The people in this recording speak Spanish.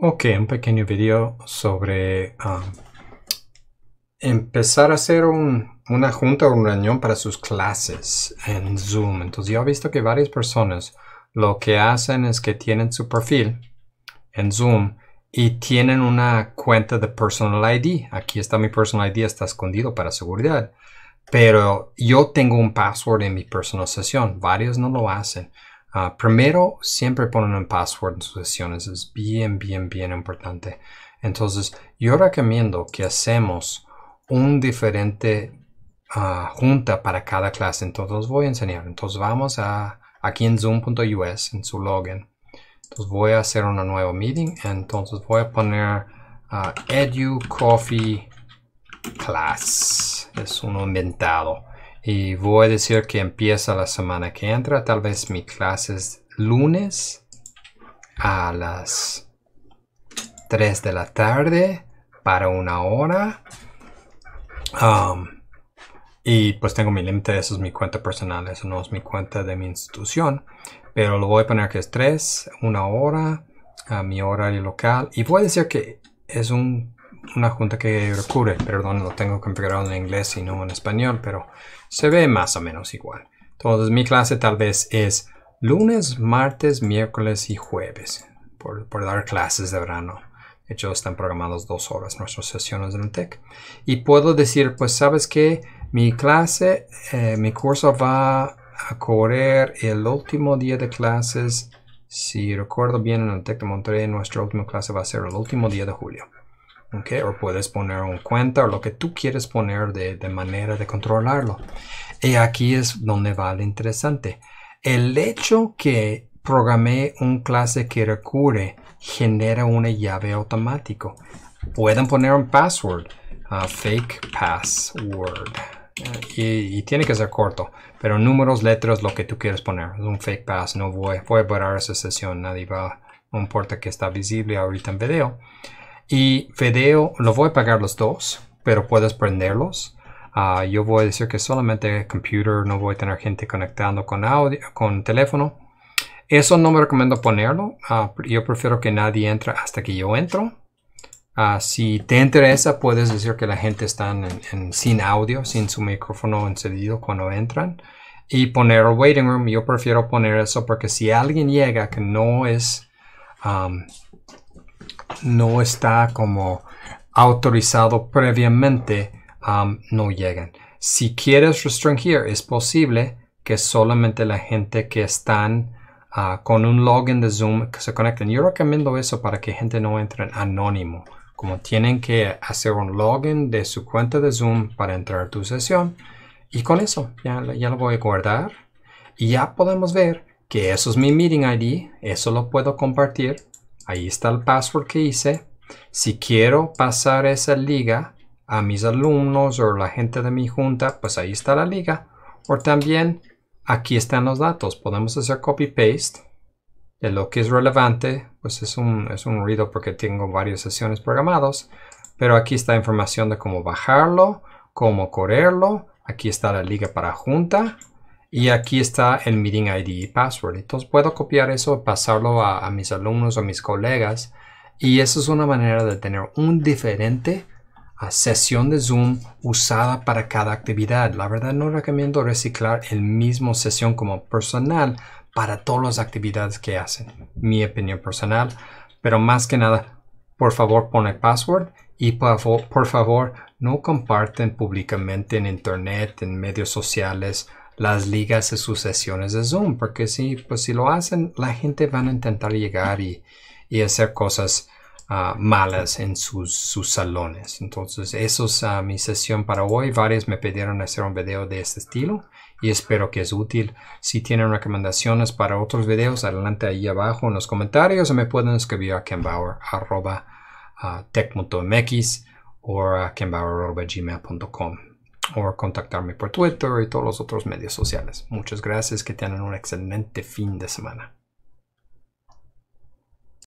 Ok, un pequeño video sobre um, empezar a hacer una junta o una reunión para sus clases en Zoom. Entonces yo he visto que varias personas lo que hacen es que tienen su perfil en Zoom y tienen una cuenta de Personal ID. Aquí está mi Personal ID, está escondido para seguridad. Pero yo tengo un password en mi personal sesión. Varios no lo hacen. Ah, primero, siempre ponen un password en sus sesiones. Es bien, bien, bien importante. Entonces, yo recomiendo que hacemos un diferente ah, junta para cada clase. Entonces, voy a enseñar. Entonces, vamos a aquí en zoom.us, en su login. Entonces, voy a hacer una nueva meeting. Entonces, voy a poner ah, edu coffee class. Es uno inventado y voy a decir que empieza la semana que entra. Tal vez mi clase es lunes a las 3 de la tarde para una hora. Um, y pues tengo mi límite, eso es mi cuenta personal, eso no es mi cuenta de mi institución. Pero lo voy a poner que es 3, una hora, a mi horario local. Y voy a decir que es un una junta que ocurre perdón, lo tengo configurado en inglés y no en español, pero se ve más o menos igual. Entonces mi clase tal vez es lunes, martes, miércoles y jueves por, por dar clases de verano. De hecho, están programados dos horas nuestras sesiones en el TEC. Y puedo decir, pues, ¿sabes qué? Mi clase, eh, mi curso va a correr el último día de clases. Si recuerdo bien, en el TEC de Monterrey, nuestra última clase va a ser el último día de julio o puedes poner un cuenta o lo que tú quieres poner de, manera de controlarlo. Y aquí es donde va lo interesante. El hecho que programé un clase que recurre genera una llave automática. Pueden poner un password, uh, fake password. Y, tiene que ser corto, pero números, letras, lo que tú quieres poner. un fake pass, no voy, voy a borrar esa sesión, nadie va, no importa que está visible ahorita en video. Y video lo voy a pagar los dos, pero puedes prenderlos. Ah, yo voy a decir que solamente computer, no voy a tener gente conectando con audio, con teléfono. Eso no me recomiendo ponerlo. Ah, yo prefiero que nadie entre hasta que yo entro. Ah, si te interesa, puedes decir que la gente está sin audio, sin su micrófono encendido cuando entran. Y poner waiting room. Yo prefiero poner eso porque si alguien llega que no es... Um, no está como autorizado previamente, um, no llegan. Si quieres restringir, es posible que solamente la gente que están ah, con un login de Zoom que se conecten. Yo recomiendo eso para que gente no entre anónimo. Como tienen que hacer un login de su cuenta de Zoom para entrar a tu sesión. Y con eso ya, ya lo voy a guardar. Y ya podemos ver que eso es mi meeting ID. Eso lo puedo compartir ahí está el password que hice. Si quiero pasar esa liga a mis alumnos o la gente de mi junta, pues ahí está la liga. O también aquí están los datos. Podemos hacer copy-paste de lo que es relevante. Pues es un, es un ruido porque tengo varias sesiones programadas. Pero aquí está información de cómo bajarlo, cómo correrlo. Aquí está la liga para junta. Y aquí está el Meeting ID y Password. Entonces puedo copiar eso, pasarlo a, mis alumnos o mis colegas. Y eso es una manera de tener un diferente sesión de Zoom usada para cada actividad. La verdad no recomiendo reciclar el mismo sesión como personal para todas las actividades que hacen. Mi opinión personal. Pero más que nada, por favor pone password y por favor no comparten públicamente en internet, en medios sociales las ligas de sesiones de Zoom, porque si, pues si lo hacen, la gente van a intentar llegar y, hacer cosas ah, malas en sus, salones. Entonces, eso es ah, mi sesión para hoy. Varios me pidieron hacer un video de este estilo y espero que es útil. Si tienen recomendaciones para otros videos, adelante ahí abajo en los comentarios o me pueden escribir a kenbauer.tech.mx ah, o a kenbauer.gmail.com o contactarme por Twitter y todos los otros medios sociales. Muchas gracias, que tengan un excelente fin de semana.